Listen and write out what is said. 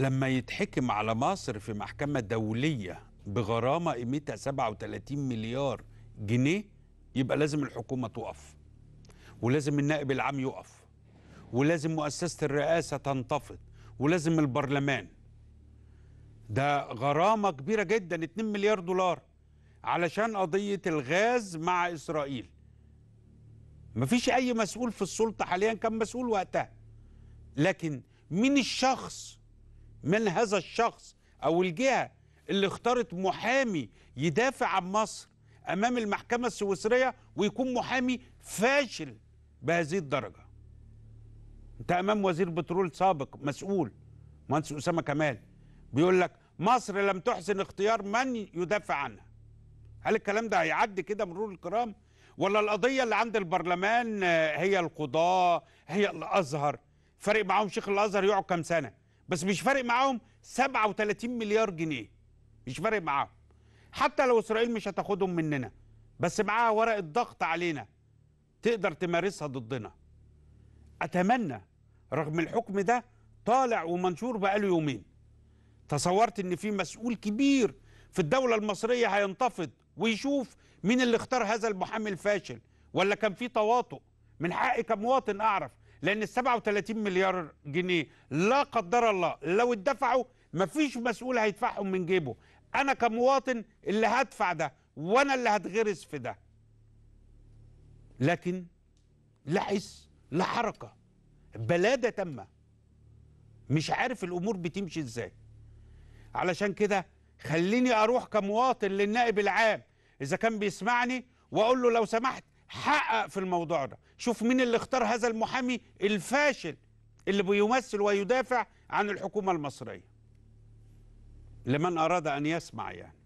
لما يتحكم على مصر في محكمة دولية بغرامة قيمتها 37 مليار جنيه يبقى لازم الحكومة تقف ولازم النائب العام يقف ولازم مؤسسة الرئاسة تنتفض ولازم البرلمان ده غرامة كبيرة جدا 2 مليار دولار علشان قضية الغاز مع إسرائيل مفيش أي مسؤول في السلطة حاليا كان مسؤول وقتها لكن مين الشخص من هذا الشخص أو الجهة اللي اختارت محامي يدافع عن مصر أمام المحكمة السويسرية ويكون محامي فاشل بهذه الدرجة أنت أمام وزير بترول سابق مسؤول مهندس أسامة كمال بيقول لك مصر لم تحسن اختيار من يدافع عنها هل الكلام ده هيعدي كده مرور الكرام ولا القضية اللي عند البرلمان آه، هي القضاة هي الأزهر فرق معاهم شيخ الأزهر يقعد كام سنة بس مش فارق معاهم 37 مليار جنيه مش فارق معاهم حتى لو اسرائيل مش هتاخدهم مننا بس معاها ورقه ضغط علينا تقدر تمارسها ضدنا اتمنى رغم الحكم ده طالع ومنشور بقاله يومين تصورت ان في مسؤول كبير في الدوله المصريه هينتفض ويشوف مين اللي اختار هذا المحامي الفاشل ولا كان في تواطؤ من حقي كمواطن اعرف لان ال 37 مليار جنيه لا قدر الله لو اتدفعوا مفيش مسؤول هيدفعهم من جيبه انا كمواطن اللي هدفع ده وانا اللي هتغرس في ده لكن لا حس لا حركه بلاده تامه مش عارف الامور بتمشي ازاي علشان كده خليني اروح كمواطن للنائب العام اذا كان بيسمعني واقول له لو سمحت حقق في الموضوع ده شوف مين اللي اختار هذا المحامي الفاشل اللي بيمثل ويدافع عن الحكومة المصرية لمن أراد أن يسمع يعني